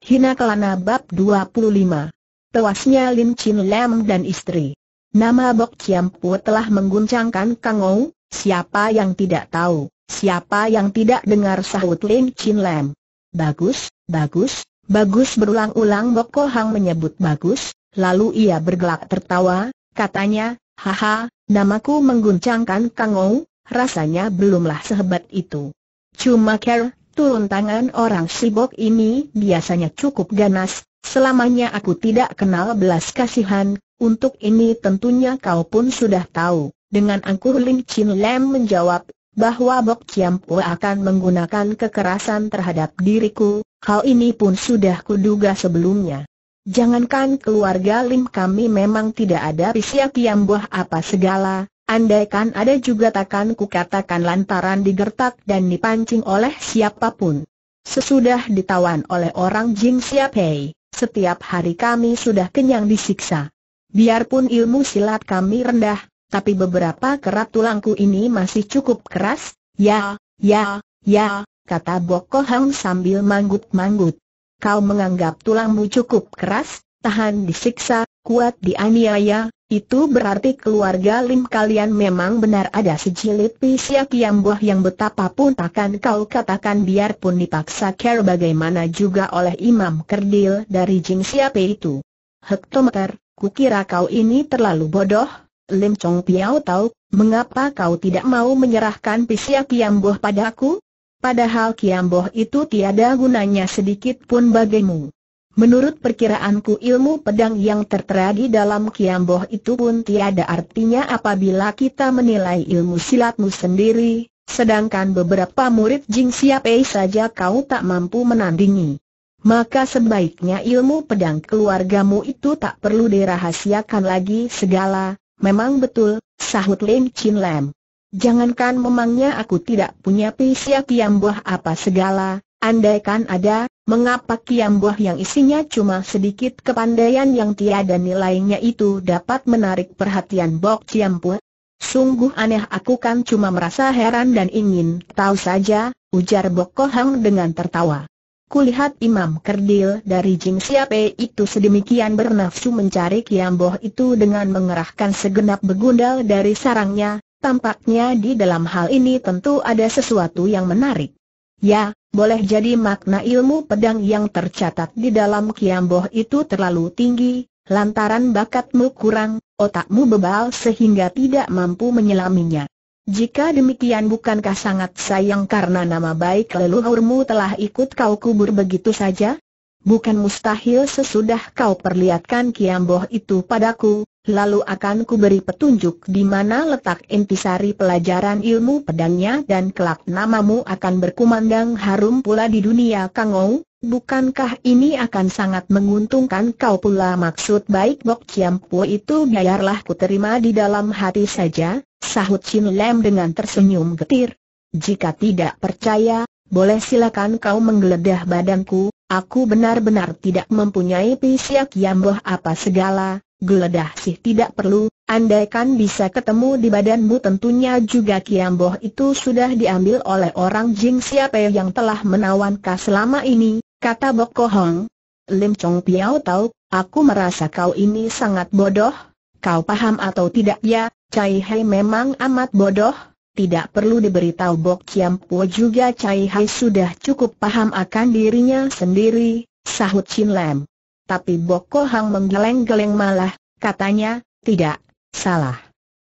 Hina Kelana Bab 25 Tewasnya Lin Chin Lam dan istri Nama Bok Chiam Pu telah mengguncangkan Kang Ou, siapa yang tidak tahu, siapa yang tidak dengar sahut Lin Chin Lam Bagus, bagus, bagus berulang-ulang Bok Ko Hang menyebut bagus, lalu ia bergelak tertawa, katanya, haha, namaku mengguncangkan Kang Ou, rasanya belumlah sehebat itu Cuma ker. Turun tangan orang sibok ini biasanya cukup ganas, selamanya aku tidak kenal belas kasihan, untuk ini tentunya kau pun sudah tahu. Dengan angkuh Lin Chin Lam menjawab, bahwa Bok Chiam Po akan menggunakan kekerasan terhadap diriku, hal ini pun sudah kuduga sebelumnya. Jangankan keluarga Lim kami memang tidak ada risiak yang Buah apa segala, Andaikan ada juga takkan kukatakan lantaran digertak dan dipancing oleh siapapun. Sesudah ditawan oleh orang Jing Siapei, setiap hari kami sudah kenyang disiksa. Biarpun ilmu silat kami rendah, tapi beberapa kerat tulangku ini masih cukup keras, ya, ya, ya, kata Bokohang sambil manggut-manggut. Kau menganggap tulangmu cukup keras, tahan disiksa, kuat dianiaya, itu berarti keluarga Lim kalian memang benar ada sejilid pisya buah yang betapapun takkan kau katakan biarpun dipaksa care bagaimana juga oleh Imam Kerdil dari Jing siapa itu. Hektometer, kukira kau ini terlalu bodoh, Lim Chong Piao tahu, mengapa kau tidak mau menyerahkan pisya buah padaku? Padahal kiamboh itu tiada gunanya sedikit pun bagimu. Menurut perkiraanku ilmu pedang yang tertera di dalam kiamboh itu pun tiada artinya apabila kita menilai ilmu silatmu sendiri, sedangkan beberapa murid Jing Siapei saja kau tak mampu menandingi. Maka sebaiknya ilmu pedang keluargamu itu tak perlu dirahasiakan lagi segala, memang betul, sahut Lim Chin Lam. Jangankan memangnya aku tidak punya pisya kiamboh apa segala, andaikan ada, Mengapa kiamboh yang isinya cuma sedikit kepandaian yang tiada nilainya itu dapat menarik perhatian Bok Pu? Sungguh aneh aku kan cuma merasa heran dan ingin tahu saja, ujar Bok Kohang dengan tertawa. Kulihat Imam Kerdil dari Jing Siape itu sedemikian bernafsu mencari kiamboh itu dengan mengerahkan segenap begundal dari sarangnya, tampaknya di dalam hal ini tentu ada sesuatu yang menarik. Ya, boleh jadi makna ilmu pedang yang tercatat di dalam kiamboh itu terlalu tinggi, lantaran bakatmu kurang, otakmu bebal sehingga tidak mampu menyelaminya. Jika demikian bukankah sangat sayang karena nama baik leluhurmu telah ikut kau kubur begitu saja? bukan mustahil sesudah kau perlihatkan Kiamboh itu padaku, lalu akan ku beri petunjuk di mana letak intisari pelajaran ilmu pedangnya dan kelak namamu akan berkumandang harum pula di dunia Kangou, bukankah ini akan sangat menguntungkan kau pula maksud baik Bok Kiampo itu biarlah ku terima di dalam hati saja, sahut Chin Lam dengan tersenyum getir. Jika tidak percaya, boleh silakan kau menggeledah badanku, Aku benar-benar tidak mempunyai pisiak yamboh apa segala, geledah sih tidak perlu, andaikan bisa ketemu di badanmu tentunya juga kiamboh itu sudah diambil oleh orang Jing siapa yang telah menawankah selama ini, kata Bok Hong. Lim Chong Piao tahu, aku merasa kau ini sangat bodoh, kau paham atau tidak ya, Cai Hei memang amat bodoh, tidak perlu diberitahu Bok Chiam Po juga Cai Hai sudah cukup paham akan dirinya sendiri, sahut Chin Lam. Tapi Bok Ko Hang menggeleng-geleng malah, katanya, tidak, salah.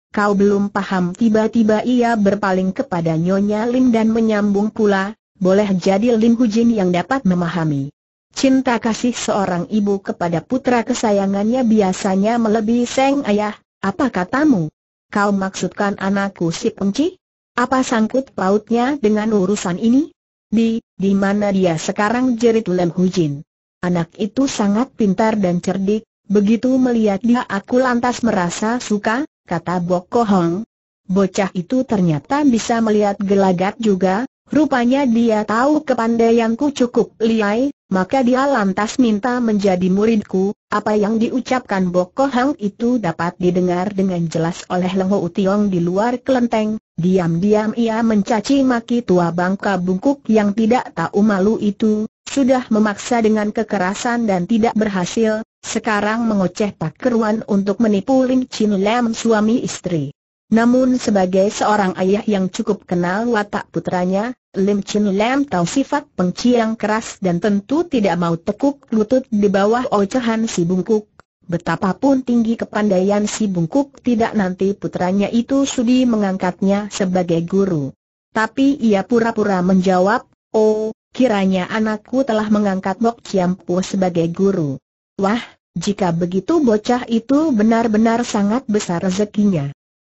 Kau belum paham tiba-tiba ia berpaling kepada Nyonya Lim dan menyambung pula, boleh jadi Lim Hujin yang dapat memahami. Cinta kasih seorang ibu kepada putra kesayangannya biasanya melebihi seng ayah, apa katamu? Kau maksudkan anakku si Pengci? Apa sangkut pautnya dengan urusan ini? Di, di mana dia sekarang jerit Lem Hujin? Anak itu sangat pintar dan cerdik, begitu melihat dia aku lantas merasa suka, kata Bok Hong. Bocah itu ternyata bisa melihat gelagat juga, rupanya dia tahu kepandaianku cukup liai, maka dia lantas minta menjadi muridku, apa yang diucapkan Boko Hang itu dapat didengar dengan jelas oleh Leng Ho di luar kelenteng, diam-diam ia mencaci maki tua bangka bungkuk yang tidak tahu malu itu, sudah memaksa dengan kekerasan dan tidak berhasil, sekarang mengoceh Pak Keruan untuk menipu Lim Chin Lam suami istri. Namun sebagai seorang ayah yang cukup kenal watak putranya, Lim Chin Lam tahu sifat yang keras dan tentu tidak mau tekuk lutut di bawah ocehan si bungkuk. Betapapun tinggi kepandaian si bungkuk tidak nanti putranya itu sudi mengangkatnya sebagai guru. Tapi ia pura-pura menjawab, oh, kiranya anakku telah mengangkat Bok Chiampu sebagai guru. Wah, jika begitu bocah itu benar-benar sangat besar rezekinya.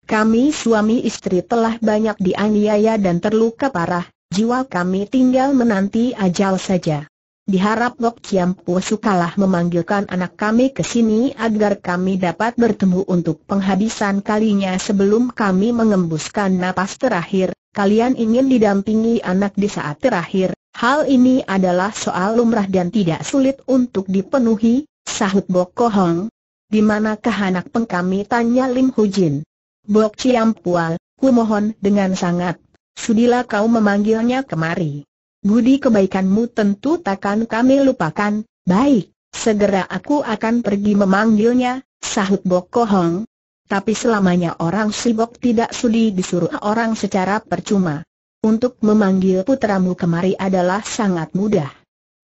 Kami suami istri telah banyak dianiaya dan terluka parah, jiwa kami tinggal menanti ajal saja. Diharap Lok Chiam Po sukalah memanggilkan anak kami ke sini agar kami dapat bertemu untuk penghabisan kalinya sebelum kami mengembuskan napas terakhir, kalian ingin didampingi anak di saat terakhir, hal ini adalah soal lumrah dan tidak sulit untuk dipenuhi, sahut Bok Kohong. Di manakah anak pengkami tanya Lim Hujin. Bok Pual, ku mohon dengan sangat. Sudilah kau memanggilnya kemari. Budi kebaikanmu tentu takkan kami lupakan, baik, segera aku akan pergi memanggilnya, sahut Bok Kohong. Tapi selamanya orang Sibok tidak sudi disuruh orang secara percuma. Untuk memanggil putramu kemari adalah sangat mudah.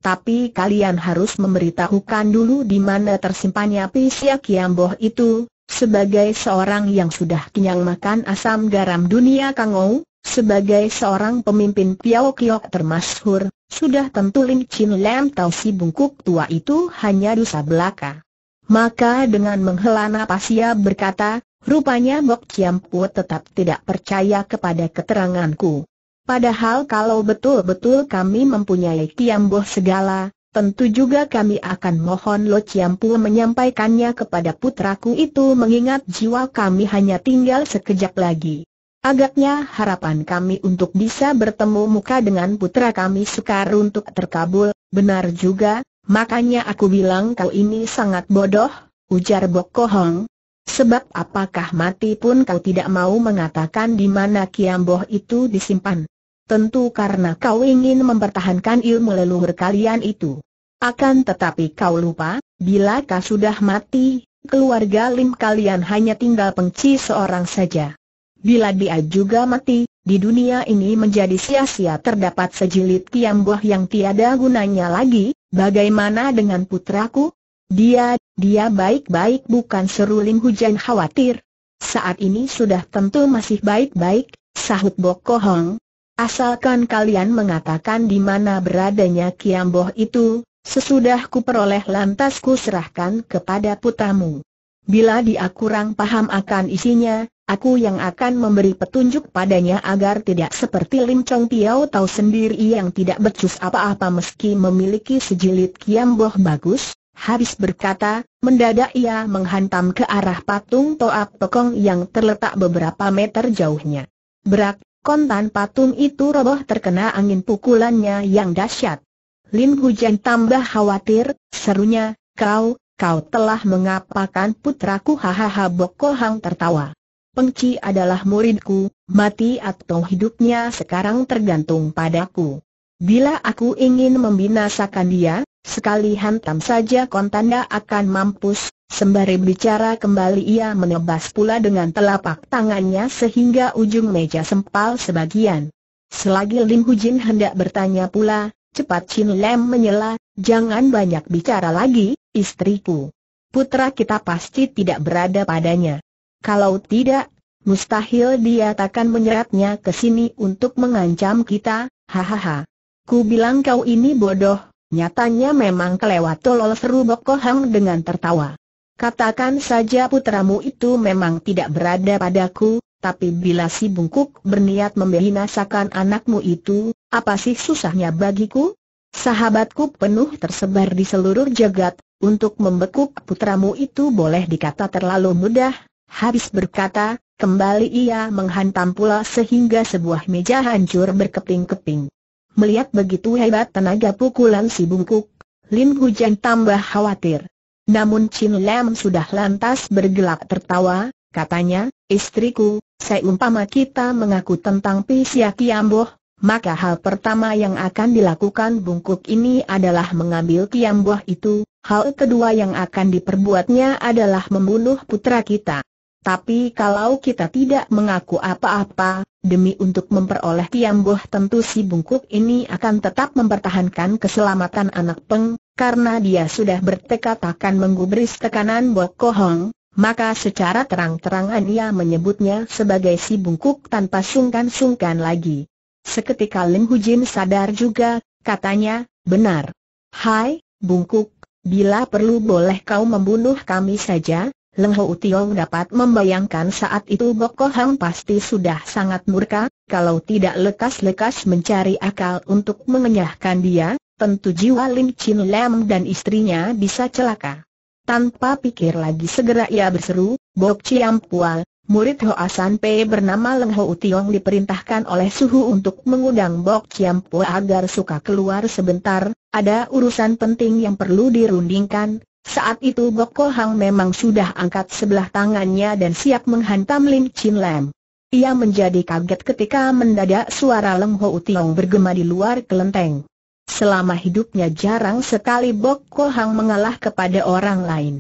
Tapi kalian harus memberitahukan dulu di mana tersimpannya Pisya Kiamboh itu, sebagai seorang yang sudah kenyang makan asam garam dunia Kangou, sebagai seorang pemimpin Piao Kiok termasyhur, sudah tentu Lin Chin Lam tahu si bungkuk tua itu hanya dosa belaka. Maka dengan menghela napas ia berkata, rupanya Bok Chiam Pu tetap tidak percaya kepada keteranganku. Padahal kalau betul-betul kami mempunyai Boh segala, Tentu juga kami akan mohon Lo Chiampu menyampaikannya kepada putraku itu mengingat jiwa kami hanya tinggal sekejap lagi. Agaknya harapan kami untuk bisa bertemu muka dengan putra kami sukar untuk terkabul, benar juga, makanya aku bilang kau ini sangat bodoh, ujar Bok Kohong. Sebab apakah mati pun kau tidak mau mengatakan di mana Kiamboh itu disimpan? Tentu karena kau ingin mempertahankan ilmu leluhur kalian itu. Akan tetapi kau lupa, bila kau sudah mati, keluarga Lim kalian hanya tinggal pengci seorang saja. Bila dia juga mati, di dunia ini menjadi sia-sia terdapat sejilid buah yang tiada gunanya lagi, bagaimana dengan putraku? Dia, dia baik-baik bukan seru Lim Hujan khawatir. Saat ini sudah tentu masih baik-baik, sahut Bokohong, Asalkan kalian mengatakan di mana beradanya Kiamboh itu, sesudah ku peroleh lantas ku serahkan kepada putamu. Bila dia kurang paham akan isinya, aku yang akan memberi petunjuk padanya agar tidak seperti Lim Chong Piao tahu sendiri yang tidak becus apa-apa meski memiliki sejilid Kiamboh bagus, Habis berkata, mendadak ia menghantam ke arah patung Toap Tokong yang terletak beberapa meter jauhnya. Berak, kontan patung itu roboh terkena angin pukulannya yang dahsyat. Lin Hujan tambah khawatir, serunya, kau, kau telah mengapakan putraku hahaha Boko tertawa. Pengci adalah muridku, mati atau hidupnya sekarang tergantung padaku. Bila aku ingin membinasakan dia, sekali hantam saja kontanda akan mampus, Sembari bicara kembali ia menebas pula dengan telapak tangannya sehingga ujung meja sempal sebagian. Selagi Lim Hujin hendak bertanya pula, cepat Chin Lam menyela, jangan banyak bicara lagi, istriku. Putra kita pasti tidak berada padanya. Kalau tidak, mustahil dia takkan menyeratnya ke sini untuk mengancam kita, hahaha. Ku bilang kau ini bodoh, nyatanya memang kelewat tolol seru Bokohang dengan tertawa. Katakan saja putramu itu memang tidak berada padaku, tapi bila si bungkuk berniat membinasakan anakmu itu, apa sih susahnya bagiku? Sahabatku penuh tersebar di seluruh jagat, untuk membekuk putramu itu boleh dikata terlalu mudah. Habis berkata, kembali ia menghantam pula sehingga sebuah meja hancur berkeping-keping. Melihat begitu hebat tenaga pukulan si bungkuk, Lim Hujan tambah khawatir. Namun Chin Lam sudah lantas bergelak tertawa, katanya, istriku, seumpama kita mengaku tentang Pisia Kiamboh, maka hal pertama yang akan dilakukan bungkuk ini adalah mengambil Kiamboh itu, hal kedua yang akan diperbuatnya adalah membunuh putra kita. Tapi kalau kita tidak mengaku apa-apa, demi untuk memperoleh Kiamboh tentu si bungkuk ini akan tetap mempertahankan keselamatan anak Peng, karena dia sudah bertekad akan menggubris tekanan Ko Hong, maka secara terang-terangan ia menyebutnya sebagai si bungkuk tanpa sungkan-sungkan lagi. Seketika Lim Jin sadar juga, katanya, benar. Hai, bungkuk, bila perlu boleh kau membunuh kami saja, Leng Ho Tiong dapat membayangkan saat itu Ko Hong pasti sudah sangat murka, kalau tidak lekas-lekas mencari akal untuk mengenyahkan dia, tentu jiwa Lim Chin Lam dan istrinya bisa celaka. Tanpa pikir lagi segera ia berseru, Bok Chiam Pual, murid Hoa San Pei bernama Leng Ho Utiong diperintahkan oleh Suhu untuk mengundang Bok Chiam Pual agar suka keluar sebentar, ada urusan penting yang perlu dirundingkan, saat itu Bok Ko Hang memang sudah angkat sebelah tangannya dan siap menghantam Lim Chin Lam. Ia menjadi kaget ketika mendadak suara Leng Ho Utiong bergema di luar kelenteng. Selama hidupnya jarang sekali Bok Kohang mengalah kepada orang lain.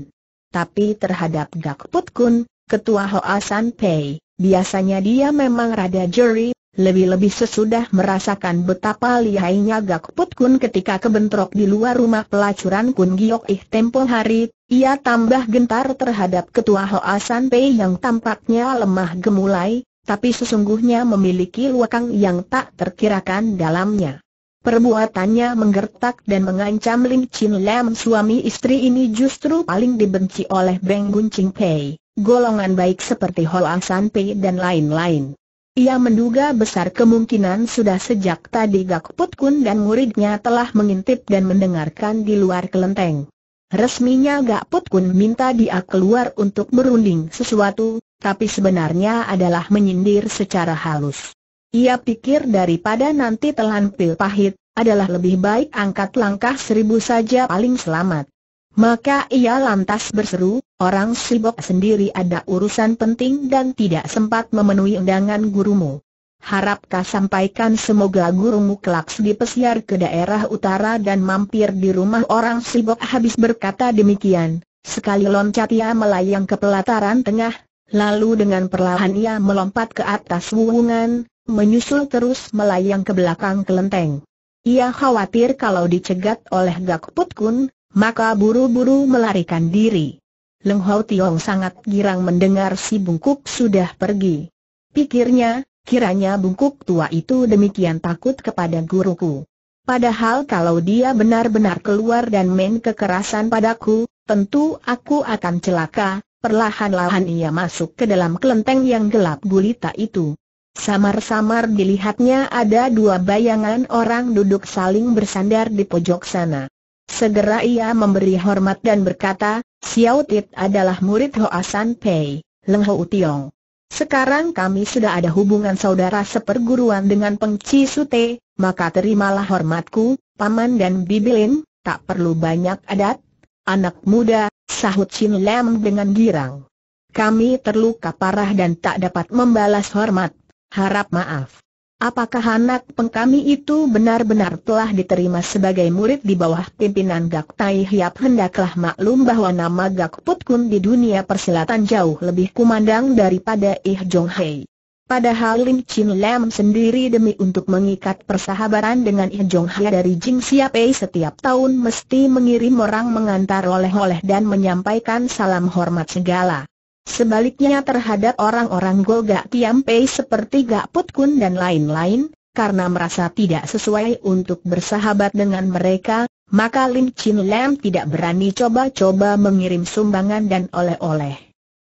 Tapi terhadap Gak Put Kun, ketua Hoa San Pei, biasanya dia memang rada jeri, lebih-lebih sesudah merasakan betapa lihainya Gak Put Kun ketika kebentrok di luar rumah pelacuran Kun Giok Ih tempo hari, ia tambah gentar terhadap ketua Hoa San Pei yang tampaknya lemah gemulai, tapi sesungguhnya memiliki luakang yang tak terkirakan dalamnya. Perbuatannya menggertak dan mengancam Lim Chin Lam suami istri ini justru paling dibenci oleh Beng Gun Ching Pei, golongan baik seperti Hoa San Pei dan lain-lain. Ia menduga besar kemungkinan sudah sejak tadi Gak Put Kun dan muridnya telah mengintip dan mendengarkan di luar kelenteng. Resminya Gak Put Kun minta dia keluar untuk berunding sesuatu, tapi sebenarnya adalah menyindir secara halus. Ia pikir daripada nanti telan pil pahit, adalah lebih baik angkat langkah seribu saja paling selamat. Maka ia lantas berseru, orang sibuk sendiri ada urusan penting dan tidak sempat memenuhi undangan gurumu. Harapkah sampaikan semoga gurumu kelak di pesiar ke daerah utara dan mampir di rumah orang sibuk habis berkata demikian. Sekali loncat ia melayang ke pelataran tengah, lalu dengan perlahan ia melompat ke atas wuwungan, menyusul terus melayang ke belakang kelenteng. Ia khawatir kalau dicegat oleh Gak Put Kun, maka buru-buru melarikan diri. Leng Hau Tiong sangat girang mendengar si bungkuk sudah pergi. Pikirnya, kiranya bungkuk tua itu demikian takut kepada guruku. Padahal kalau dia benar-benar keluar dan main kekerasan padaku, tentu aku akan celaka, perlahan-lahan ia masuk ke dalam kelenteng yang gelap gulita itu. Samar-samar dilihatnya ada dua bayangan orang duduk saling bersandar di pojok sana. Segera ia memberi hormat dan berkata, Xiao Tit adalah murid Hoa San Pei, Leng Ho Tiong. Sekarang kami sudah ada hubungan saudara seperguruan dengan Peng Chi Sute, maka terimalah hormatku, Paman dan Bibi Lin, tak perlu banyak adat. Anak muda, sahut Chin Lam dengan girang. Kami terluka parah dan tak dapat membalas hormat harap maaf. Apakah anak pengkami itu benar-benar telah diterima sebagai murid di bawah pimpinan Gak Tai Hiap hendaklah maklum bahwa nama Gak Put Kun di dunia persilatan jauh lebih kumandang daripada Ih Jong Hei. Padahal Lim Chin Lam sendiri demi untuk mengikat persahabatan dengan Ih Jong Hei dari Jing Siapei setiap tahun mesti mengirim orang mengantar oleh-oleh dan menyampaikan salam hormat segala. Sebaliknya terhadap orang-orang Golga Tiampei seperti Put Kun dan lain-lain, karena merasa tidak sesuai untuk bersahabat dengan mereka, maka Lin Chin Lam tidak berani coba-coba mengirim sumbangan dan oleh-oleh.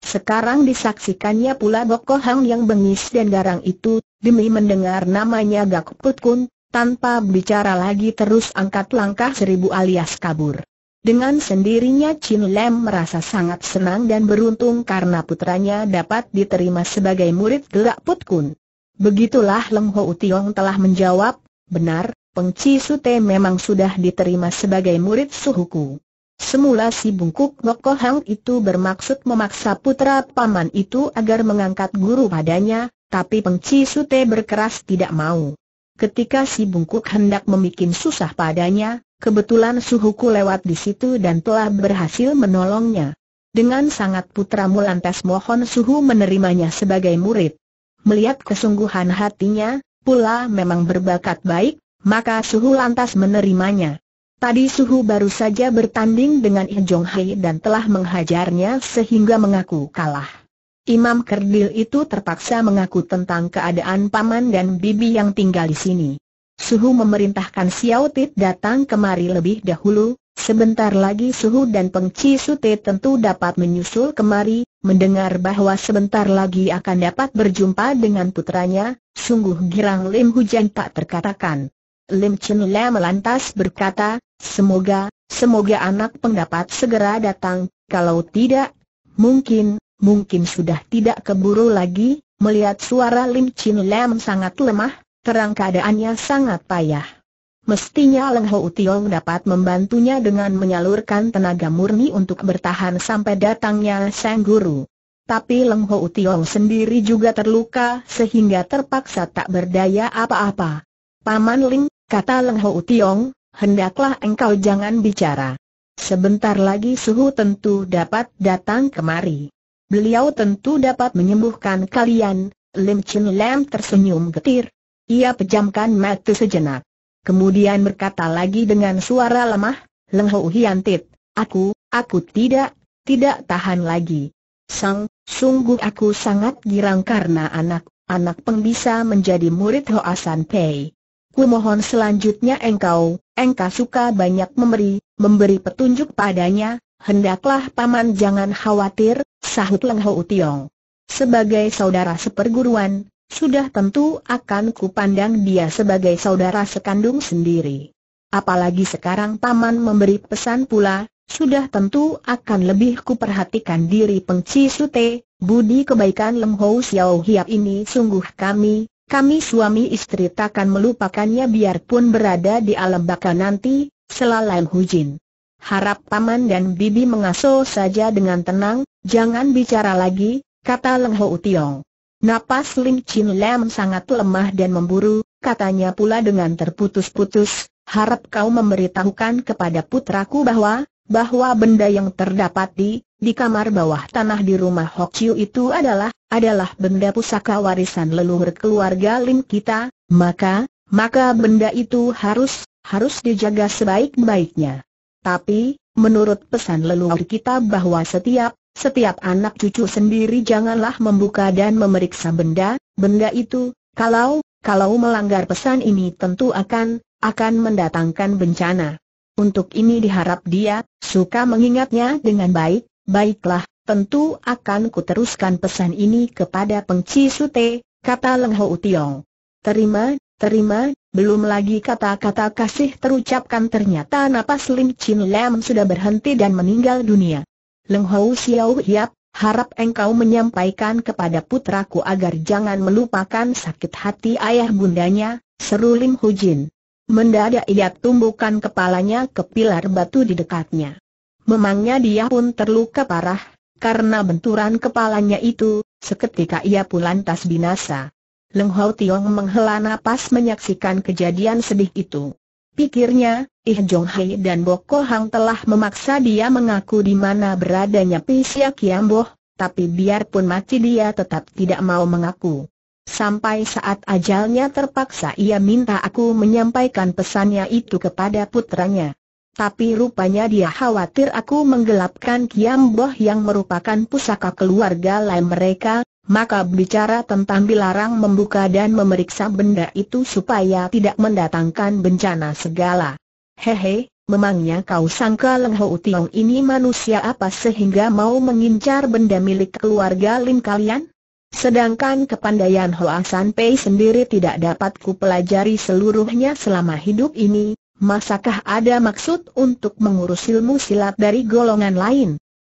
Sekarang disaksikannya pula Gok Hang yang bengis dan garang itu, demi mendengar namanya Gak Put Kun, tanpa bicara lagi terus angkat langkah seribu alias kabur. Dengan sendirinya Chin Lam merasa sangat senang dan beruntung karena putranya dapat diterima sebagai murid gerak Put Kun. Begitulah Leng Ho Tiong telah menjawab, benar, Peng Chi Sute memang sudah diterima sebagai murid suhuku. Semula si bungkuk Ngoko Hang itu bermaksud memaksa putra paman itu agar mengangkat guru padanya, tapi Peng Chi Sute berkeras tidak mau. Ketika si bungkuk hendak memikin susah padanya, kebetulan suhuku lewat di situ dan telah berhasil menolongnya. Dengan sangat putramu lantas mohon suhu menerimanya sebagai murid. Melihat kesungguhan hatinya, pula memang berbakat baik, maka suhu lantas menerimanya. Tadi suhu baru saja bertanding dengan Injong Hai dan telah menghajarnya sehingga mengaku kalah. Imam Kerdil itu terpaksa mengaku tentang keadaan paman dan bibi yang tinggal di sini. Suhu memerintahkan Xiao Tit datang kemari lebih dahulu, Sebentar lagi Suhu dan Peng Chi Sute tentu dapat menyusul kemari, mendengar bahwa sebentar lagi akan dapat berjumpa dengan putranya, sungguh girang Lim Hujan tak terkatakan. Lim Chen Le melantas berkata, semoga, semoga anak pendapat segera datang, kalau tidak, mungkin, mungkin sudah tidak keburu lagi, melihat suara Lim Chin Lam sangat lemah, terang keadaannya sangat payah. Mestinya Leng Ho Tiong dapat membantunya dengan menyalurkan tenaga murni untuk bertahan sampai datangnya Sang Guru. Tapi Leng Ho Tiong sendiri juga terluka sehingga terpaksa tak berdaya apa-apa. Paman Lim, kata Leng Ho Tiong, hendaklah engkau jangan bicara. Sebentar lagi suhu tentu dapat datang kemari. Beliau tentu dapat menyembuhkan kalian, Lim Chin Lam tersenyum getir. Ia pejamkan mata sejenak. Kemudian berkata lagi dengan suara lemah, Leng Hou Hian Tit, aku, aku tidak, tidak tahan lagi. Sang, sungguh aku sangat girang karena anak-anak peng bisa menjadi murid Hoa San Pei. Kumohon selanjutnya engkau, engkau suka banyak memberi, memberi petunjuk padanya, hendaklah paman jangan khawatir, sahut Leng Ho Tiong. Sebagai saudara seperguruan, sudah tentu akan kupandang dia sebagai saudara sekandung sendiri. Apalagi sekarang Paman memberi pesan pula, sudah tentu akan lebih kuperhatikan diri pengci sute, budi kebaikan Leng Hou Xiao Hiap ini sungguh kami, kami suami istri takkan melupakannya biarpun berada di alam baka nanti, selalai Hujin. Harap paman dan bibi mengasuh saja dengan tenang, jangan bicara lagi, kata Leng Ho Tiong. Napas Lim Chin Lam sangat lemah dan memburu, katanya pula dengan terputus-putus, harap kau memberitahukan kepada putraku bahwa, bahwa benda yang terdapat di, di kamar bawah tanah di rumah Hok Chiu itu adalah, adalah benda pusaka warisan leluhur keluarga Lim kita, maka, maka benda itu harus, harus dijaga sebaik-baiknya. Tapi, menurut pesan leluhur kita bahwa setiap, setiap anak cucu sendiri janganlah membuka dan memeriksa benda, benda itu, kalau, kalau melanggar pesan ini tentu akan, akan mendatangkan bencana. Untuk ini diharap dia, suka mengingatnya dengan baik, baiklah, tentu akan kuteruskan pesan ini kepada pengci sute, kata Leng Ho Tiong. Terima, terima, belum lagi kata-kata kasih terucapkan ternyata napas Lim Chin Lam sudah berhenti dan meninggal dunia. Leng Hou Xiao Hiap, harap engkau menyampaikan kepada putraku agar jangan melupakan sakit hati ayah bundanya, seru Lim Hu Jin. Mendadak ia tumbukan kepalanya ke pilar batu di dekatnya. Memangnya dia pun terluka parah, karena benturan kepalanya itu, seketika ia pun lantas binasa. Leng Hau Tiong menghela napas menyaksikan kejadian sedih itu. Pikirnya, Ih Jong Hei dan Ko Hang telah memaksa dia mengaku di mana beradanya Kiam Boh, tapi biarpun mati dia tetap tidak mau mengaku. Sampai saat ajalnya terpaksa ia minta aku menyampaikan pesannya itu kepada putranya. Tapi rupanya dia khawatir aku menggelapkan Kiam Boh yang merupakan pusaka keluarga lain mereka, maka bicara tentang dilarang membuka dan memeriksa benda itu supaya tidak mendatangkan bencana segala. Hehe, memangnya kau sangka Leng Ho Tiong ini manusia apa sehingga mau mengincar benda milik keluarga lin kalian? Sedangkan kepandaian Hoa San Pei sendiri tidak dapat kupelajari seluruhnya selama hidup ini, masakah ada maksud untuk mengurus ilmu silat dari golongan lain?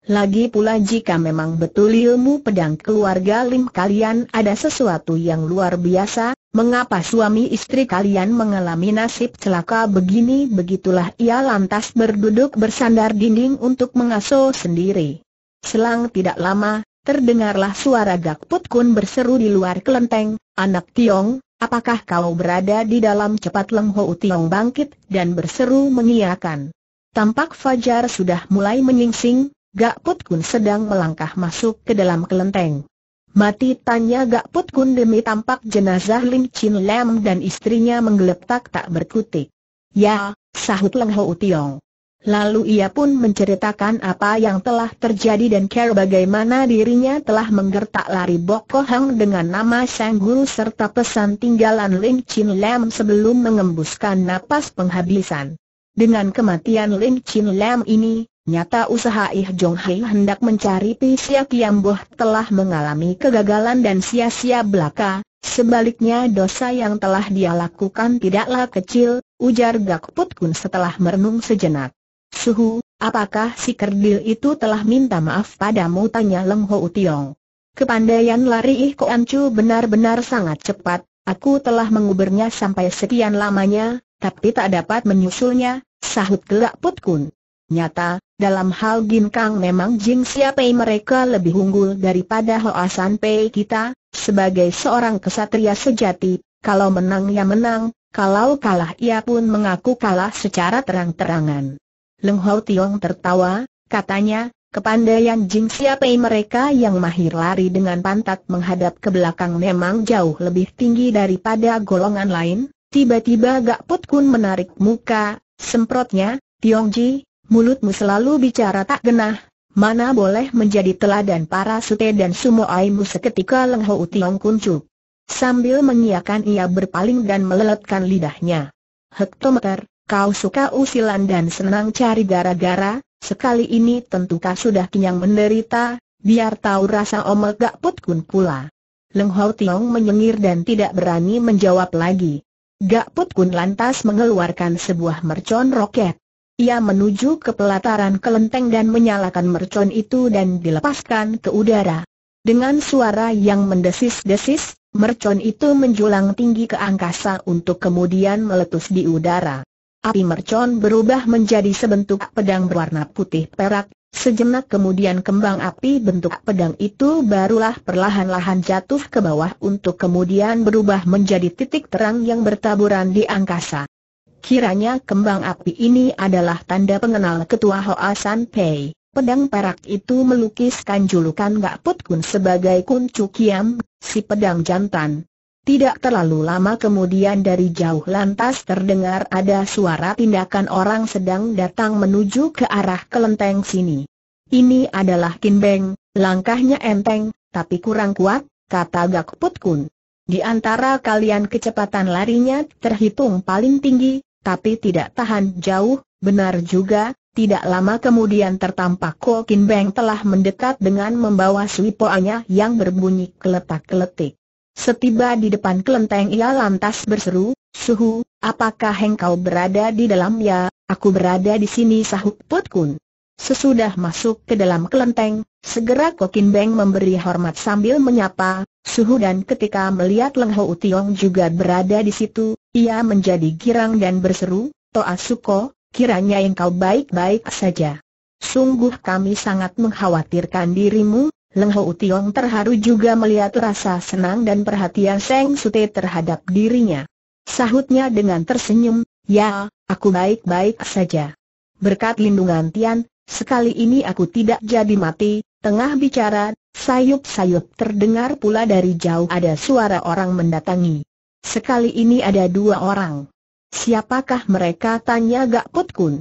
Lagi pula jika memang betul ilmu pedang keluarga Lim kalian ada sesuatu yang luar biasa, mengapa suami istri kalian mengalami nasib celaka begini begitulah ia lantas berduduk bersandar dinding untuk mengasuh sendiri. Selang tidak lama, terdengarlah suara gak put Kun berseru di luar kelenteng, anak Tiong, apakah kau berada di dalam cepat Leng Ho Tiong bangkit dan berseru mengiakan. Tampak Fajar sudah mulai menyingsing, Gak Put Kun sedang melangkah masuk ke dalam kelenteng. Mati tanya Gak Put Kun demi tampak jenazah Lim Chin Lam dan istrinya menggeletak tak berkutik. Ya, sahut Leng Ho Tiong. Lalu ia pun menceritakan apa yang telah terjadi dan care bagaimana dirinya telah menggertak lari boko hang dengan nama Sang Guru serta pesan tinggalan Lin Chin Lam sebelum mengembuskan napas penghabisan. Dengan kematian Lin Chin Lam ini, Nyata usaha Ih Jong Hei hendak mencari Pisia Kiamboh telah mengalami kegagalan dan sia-sia belaka, sebaliknya dosa yang telah dia lakukan tidaklah kecil, ujar Gak Put Kun setelah merenung sejenak. Suhu, apakah si kerdil itu telah minta maaf padamu tanya Leng Ho Utiong? Kepandaian lari Ih Koan Chu benar-benar sangat cepat, aku telah menguburnya sampai sekian lamanya, tapi tak dapat menyusulnya, sahut Gak Put Kun. Nyata, dalam hal kang memang Jing Siapei mereka lebih unggul daripada Hoa San Pei kita, sebagai seorang kesatria sejati, kalau menang ya menang, kalau kalah ia pun mengaku kalah secara terang-terangan. Leng Hau Tiong tertawa, katanya, kepandaian Jing Siapei mereka yang mahir lari dengan pantat menghadap ke belakang memang jauh lebih tinggi daripada golongan lain, tiba-tiba Gak Put Kun menarik muka, semprotnya, Tiong Ji, mulutmu selalu bicara tak genah, mana boleh menjadi teladan para sute dan aimu seketika lengho Ho Tiong kuncup. Sambil mengiakan ia berpaling dan meleletkan lidahnya. Hektometer, kau suka usilan dan senang cari gara-gara, sekali ini tentu kau sudah kenyang menderita, biar tahu rasa omel gak put kun pula. Leng Hau Tiong menyengir dan tidak berani menjawab lagi. Gak put kun lantas mengeluarkan sebuah mercon roket. Ia menuju ke pelataran kelenteng dan menyalakan mercon itu dan dilepaskan ke udara. Dengan suara yang mendesis-desis, mercon itu menjulang tinggi ke angkasa untuk kemudian meletus di udara. Api mercon berubah menjadi sebentuk pedang berwarna putih perak, sejenak kemudian kembang api bentuk pedang itu barulah perlahan-lahan jatuh ke bawah untuk kemudian berubah menjadi titik terang yang bertaburan di angkasa. Kiranya kembang api ini adalah tanda pengenal ketua Hoa San Pei. Pedang perak itu melukiskan julukan Gak Put Kun sebagai Kun Chu Kiam, si pedang jantan. Tidak terlalu lama kemudian dari jauh lantas terdengar ada suara tindakan orang sedang datang menuju ke arah kelenteng sini. Ini adalah Kin Beng, langkahnya enteng, tapi kurang kuat, kata Gak Put Kun. Di antara kalian kecepatan larinya terhitung paling tinggi, tapi tidak tahan jauh, benar juga, tidak lama kemudian tertampak Ko Kin Beng telah mendekat dengan membawa swipoannya yang berbunyi keletak-keletik. Setiba di depan kelenteng ia lantas berseru, Suhu, apakah engkau berada di dalam ya? Aku berada di sini sahut Pot Kun. Sesudah masuk ke dalam kelenteng, segera Kokin Beng memberi hormat sambil menyapa, Suhu dan ketika melihat Leng Ho Utiong juga berada di situ, ia menjadi girang dan berseru, Toa Suko, kiranya engkau baik-baik saja. Sungguh kami sangat mengkhawatirkan dirimu, Leng Ho Utiong terharu juga melihat rasa senang dan perhatian Seng Sute terhadap dirinya. Sahutnya dengan tersenyum, ya, aku baik-baik saja. Berkat lindungan Tian, Sekali ini aku tidak jadi mati, tengah bicara, sayup-sayup terdengar pula dari jauh ada suara orang mendatangi. Sekali ini ada dua orang. Siapakah mereka tanya Gak Put Kun?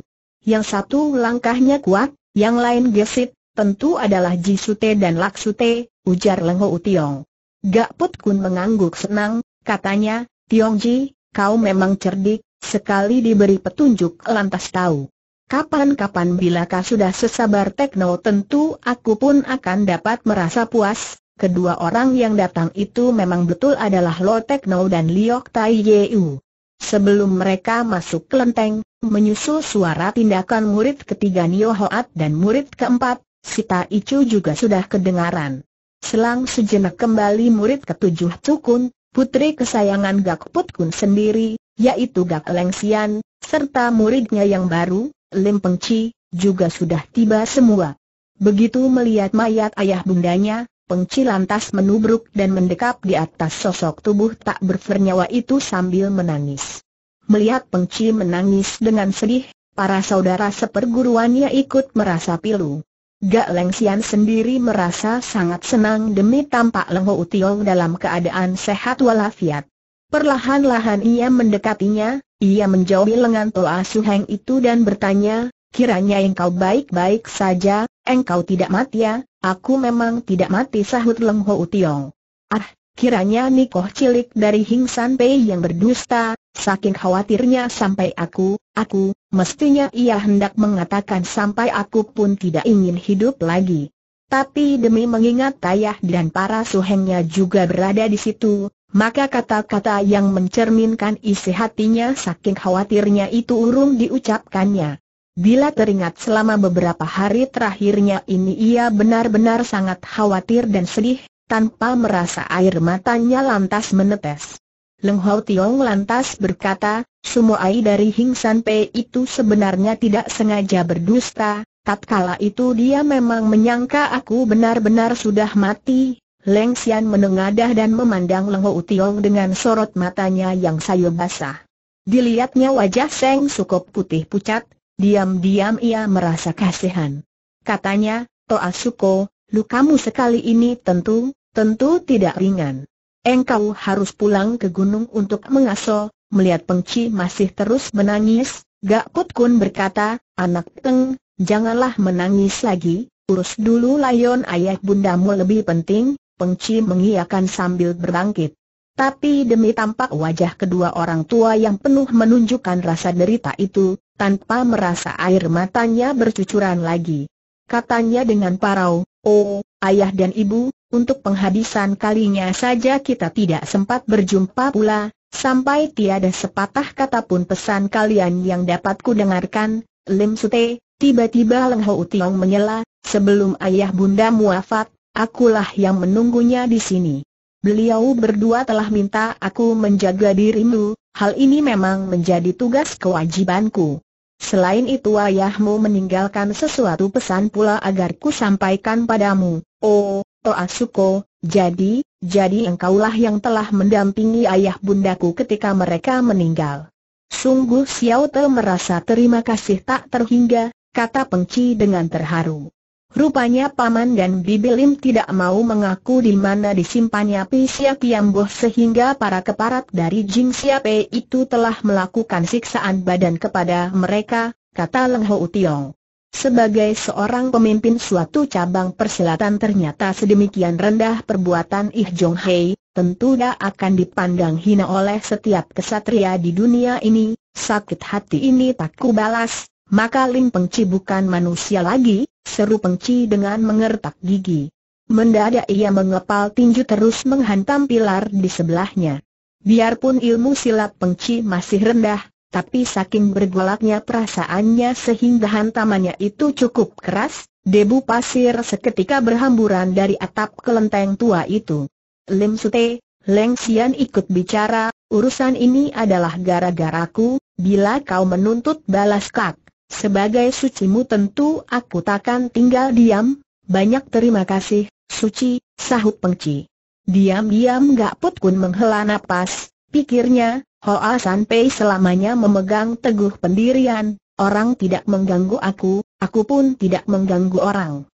Yang satu langkahnya kuat, yang lain gesit, tentu adalah Jisute dan Laksute, ujar Lengho Utiong. Gak Put Kun mengangguk senang, katanya, Tiong Ji, kau memang cerdik, sekali diberi petunjuk lantas tahu. Kapan-kapan bila kau sudah sesabar Tekno tentu aku pun akan dapat merasa puas. Kedua orang yang datang itu memang betul adalah Lo Tekno dan Liok Tai Yeu. Sebelum mereka masuk ke lenteng, menyusul suara tindakan murid ketiga Nio Hoat dan murid keempat, Sita Icu juga sudah kedengaran. Selang sejenak kembali murid ketujuh Cukun, putri kesayangan Gak Put Kun sendiri, yaitu Gak Leng Sian, serta muridnya yang baru, Lim Pengci, juga sudah tiba semua. Begitu melihat mayat ayah bundanya, Pengci lantas menubruk dan mendekap di atas sosok tubuh tak bernyawa itu sambil menangis. Melihat Pengci menangis dengan sedih, para saudara seperguruannya ikut merasa pilu. Gak Leng Lengsian sendiri merasa sangat senang demi tampak Lengho Utiong dalam keadaan sehat walafiat. Perlahan-lahan ia mendekatinya, ia menjauhi lengan Toa Heng itu dan bertanya, kiranya engkau baik-baik saja, engkau tidak mati ya, aku memang tidak mati sahut Leng Ho Tiong. Ah, kiranya Nikoh cilik dari Hing San Pei yang berdusta, saking khawatirnya sampai aku, aku, mestinya ia hendak mengatakan sampai aku pun tidak ingin hidup lagi. Tapi demi mengingat ayah dan para suhengnya juga berada di situ, maka kata-kata yang mencerminkan isi hatinya saking khawatirnya itu urung diucapkannya. Bila teringat selama beberapa hari terakhirnya ini ia benar-benar sangat khawatir dan sedih, tanpa merasa air matanya lantas menetes. Leng Hau Tiong lantas berkata, "Semua air dari Hing San Pei itu sebenarnya tidak sengaja berdusta, tatkala itu dia memang menyangka aku benar-benar sudah mati, Leng Xian menengadah dan memandang Leng Ho Tiong dengan sorot matanya yang sayu basah. Dilihatnya wajah Seng Sukop putih pucat, diam-diam ia merasa kasihan. Katanya, Toa Suko, lukamu sekali ini tentu, tentu tidak ringan. Engkau harus pulang ke gunung untuk mengaso, melihat pengci masih terus menangis, Gak Put Kun berkata, anak Teng, janganlah menangis lagi, urus dulu layon ayah bundamu lebih penting, Pengci mengiakan sambil berbangkit. Tapi demi tampak wajah kedua orang tua yang penuh menunjukkan rasa derita itu, tanpa merasa air matanya bercucuran lagi. Katanya dengan parau, oh, ayah dan ibu, untuk penghabisan kalinya saja kita tidak sempat berjumpa pula, sampai tiada sepatah kata pun pesan kalian yang dapat kudengarkan, Lim Sute, tiba-tiba Leng Ho Tiong menyela, sebelum ayah bunda muafat, akulah yang menunggunya di sini. Beliau berdua telah minta aku menjaga dirimu, hal ini memang menjadi tugas kewajibanku. Selain itu ayahmu meninggalkan sesuatu pesan pula agar ku sampaikan padamu. Oh, Toasuko, jadi, jadi engkaulah yang telah mendampingi ayah bundaku ketika mereka meninggal. Sungguh Xiao Te merasa terima kasih tak terhingga, kata Pengci dengan terharu. Rupanya Paman dan Bibi Lim tidak mau mengaku di mana disimpannya Pisia Kiamboh sehingga para keparat dari Jing Siape itu telah melakukan siksaan badan kepada mereka, kata Leng Ho Utiong. Sebagai seorang pemimpin suatu cabang persilatan ternyata sedemikian rendah perbuatan Ih Jong Hei, tentu dia akan dipandang hina oleh setiap kesatria di dunia ini, sakit hati ini tak kubalas, maka Lim Pengci bukan manusia lagi, seru pengci dengan mengertak gigi. Mendadak ia mengepal tinju terus menghantam pilar di sebelahnya. Biarpun ilmu silat pengci masih rendah, tapi saking bergolaknya perasaannya sehingga hantamannya itu cukup keras, debu pasir seketika berhamburan dari atap kelenteng tua itu. Lim Sute, Leng Sian ikut bicara, urusan ini adalah gara-garaku, bila kau menuntut balas kak, sebagai suci mu tentu aku takkan tinggal diam, banyak terima kasih, suci, sahut pengci. Diam-diam Gak Put Kun menghela napas, pikirnya, Hoa San Pei selamanya memegang teguh pendirian, orang tidak mengganggu aku, aku pun tidak mengganggu orang.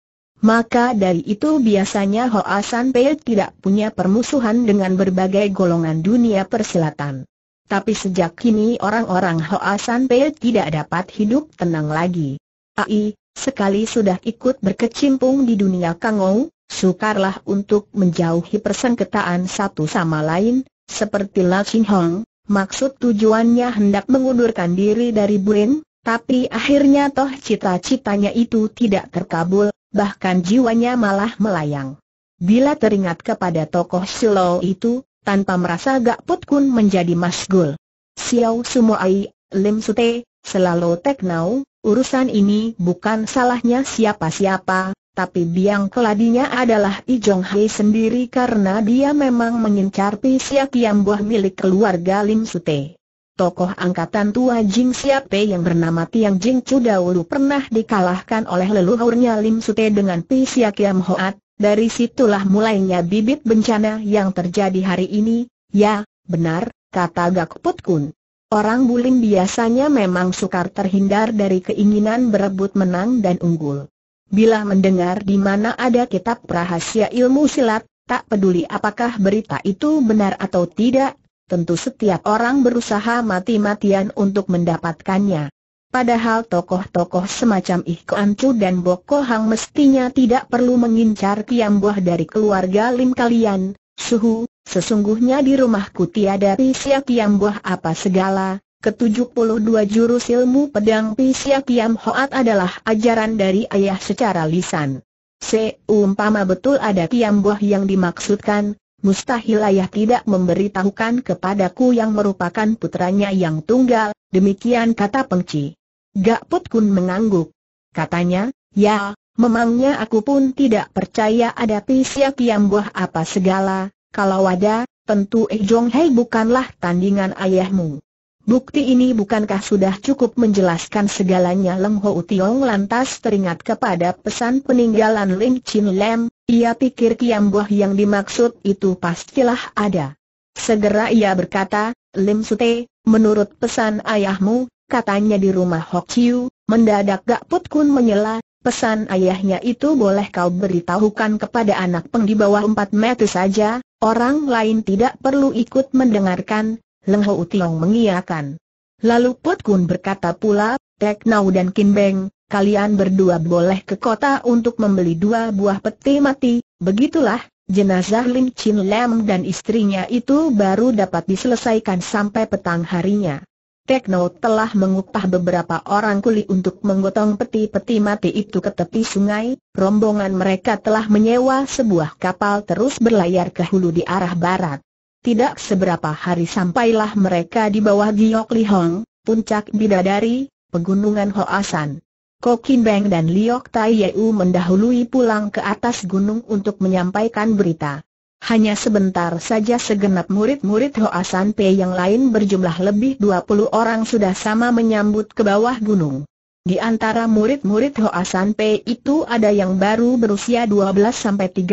Maka dari itu biasanya Hoa San Pei tidak punya permusuhan dengan berbagai golongan dunia persilatan. Tapi sejak kini orang-orang Hoa San Pei tidak dapat hidup tenang lagi. Ai, sekali sudah ikut berkecimpung di dunia Kangou, sukarlah untuk menjauhi persengketaan satu sama lain, seperti La Ching Hong, maksud tujuannya hendak mengundurkan diri dari Buin, tapi akhirnya toh cita-citanya itu tidak terkabul, bahkan jiwanya malah melayang. Bila teringat kepada tokoh Silo itu, tanpa merasa gak put Kun menjadi masgul. Xiao Sumoai, Lim Sute, selalu teknau, urusan ini bukan salahnya siapa-siapa, tapi biang keladinya adalah i Jong Hai sendiri karena dia memang mengincar pisia buah milik keluarga Lim Sute. Tokoh angkatan tua Jing Siape yang bernama Tiang Jing Chu dahulu pernah dikalahkan oleh leluhurnya Lim Sute dengan Pisia Kiam Hoat, dari situlah mulainya bibit bencana yang terjadi hari ini, ya, benar, kata Gakput Kun. Orang buling biasanya memang sukar terhindar dari keinginan berebut menang dan unggul. Bila mendengar di mana ada kitab rahasia ilmu silat, tak peduli apakah berita itu benar atau tidak, tentu setiap orang berusaha mati-matian untuk mendapatkannya. Padahal tokoh-tokoh semacam Ih Kuan Chu dan Bo Ko Hang mestinya tidak perlu mengincar Tiang buah dari keluarga Lim kalian. Suhu, sesungguhnya di rumahku tiada pisia Tiang buah apa segala. Ketujuh puluh dua jurus ilmu pedang pisia Tiang hoat adalah ajaran dari ayah secara lisan. Seumpama betul ada Tiang buah yang dimaksudkan, mustahil ayah tidak memberitahukan kepadaku yang merupakan putranya yang tunggal, demikian kata pengci. Gak put Kun mengangguk. Katanya, ya, memangnya aku pun tidak percaya ada pisia yang buah apa segala, kalau ada, tentu Eh Jong Hei bukanlah tandingan ayahmu. Bukti ini bukankah sudah cukup menjelaskan segalanya Leng Ho Tiong lantas teringat kepada pesan peninggalan Ling Chin Lam, ia pikir Kiam buah yang dimaksud itu pastilah ada. Segera ia berkata, Lim Sute, menurut pesan ayahmu, katanya di rumah Hok Chiu, mendadak Gak Put Kun menyela, pesan ayahnya itu boleh kau beritahukan kepada anak peng di bawah 4 meter saja, orang lain tidak perlu ikut mendengarkan, Leng Ho Tiong mengiakan. Lalu Put Kun berkata pula, Tek Nau dan Kin Beng, kalian berdua boleh ke kota untuk membeli dua buah peti mati, begitulah, jenazah Lim Chin Lam dan istrinya itu baru dapat diselesaikan sampai petang harinya. Tekno telah mengupah beberapa orang kuli untuk menggotong peti-peti mati itu ke tepi sungai, rombongan mereka telah menyewa sebuah kapal terus berlayar ke hulu di arah barat. Tidak seberapa hari sampailah mereka di bawah Giok Lihong, puncak Bidadari, pegunungan Hoasan. Kokin Beng dan Liok Tai Yeu mendahului pulang ke atas gunung untuk menyampaikan berita. Hanya sebentar saja segenap murid-murid Hoa San Pei yang lain berjumlah lebih 20 orang sudah sama menyambut ke bawah gunung. Di antara murid-murid Hoa San Pei itu ada yang baru berusia 12-13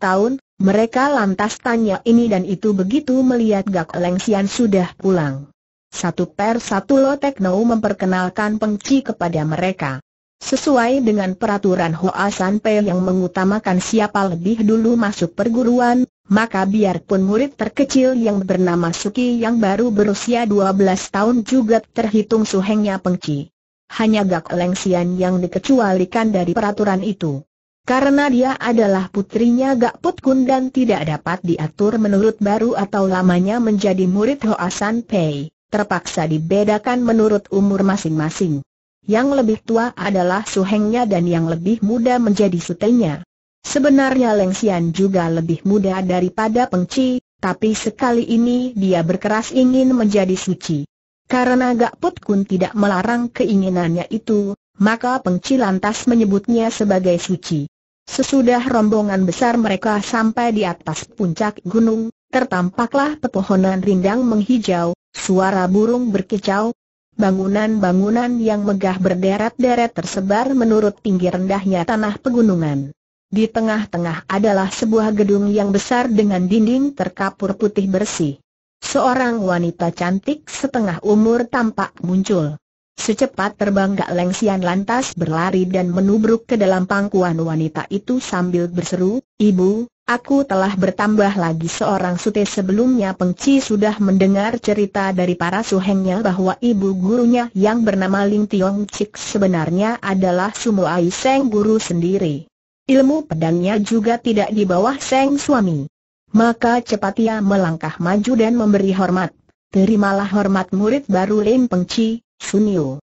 tahun, mereka lantas tanya ini dan itu begitu melihat Gak Leng Sian sudah pulang. Satu per satu Lo Tekno memperkenalkan Pengci kepada mereka. Sesuai dengan peraturan Hoa San Pei yang mengutamakan siapa lebih dulu masuk perguruan, maka biarpun murid terkecil yang bernama Suki yang baru berusia 12 tahun juga terhitung suhengnya pengci. Hanya Gak Leng Sian yang dikecualikan dari peraturan itu. Karena dia adalah putrinya Gak Put Kun dan tidak dapat diatur menurut baru atau lamanya menjadi murid Hoa San Pei, terpaksa dibedakan menurut umur masing-masing yang lebih tua adalah suhengnya dan yang lebih muda menjadi sutenya. Sebenarnya Leng Xian juga lebih muda daripada Peng Chi, tapi sekali ini dia berkeras ingin menjadi suci. Karena Gak Put Kun tidak melarang keinginannya itu, maka Peng Chi lantas menyebutnya sebagai suci. Sesudah rombongan besar mereka sampai di atas puncak gunung, tertampaklah pepohonan rindang menghijau, suara burung berkicau, Bangunan-bangunan yang megah berderet-deret tersebar menurut pinggir rendahnya tanah pegunungan. Di tengah-tengah adalah sebuah gedung yang besar dengan dinding terkapur putih bersih. Seorang wanita cantik setengah umur tampak muncul. Secepat terbang Gak Lengsian lantas berlari dan menubruk ke dalam pangkuan wanita itu sambil berseru, Ibu, Aku telah bertambah lagi seorang sute sebelumnya Peng Pengci sudah mendengar cerita dari para suhengnya bahwa ibu gurunya yang bernama Ling Tiong Chik sebenarnya adalah Sumo Ai Seng guru sendiri. Ilmu pedangnya juga tidak di bawah Seng suami. Maka cepat ia melangkah maju dan memberi hormat. Terimalah hormat murid baru Lim Pengci, Yu.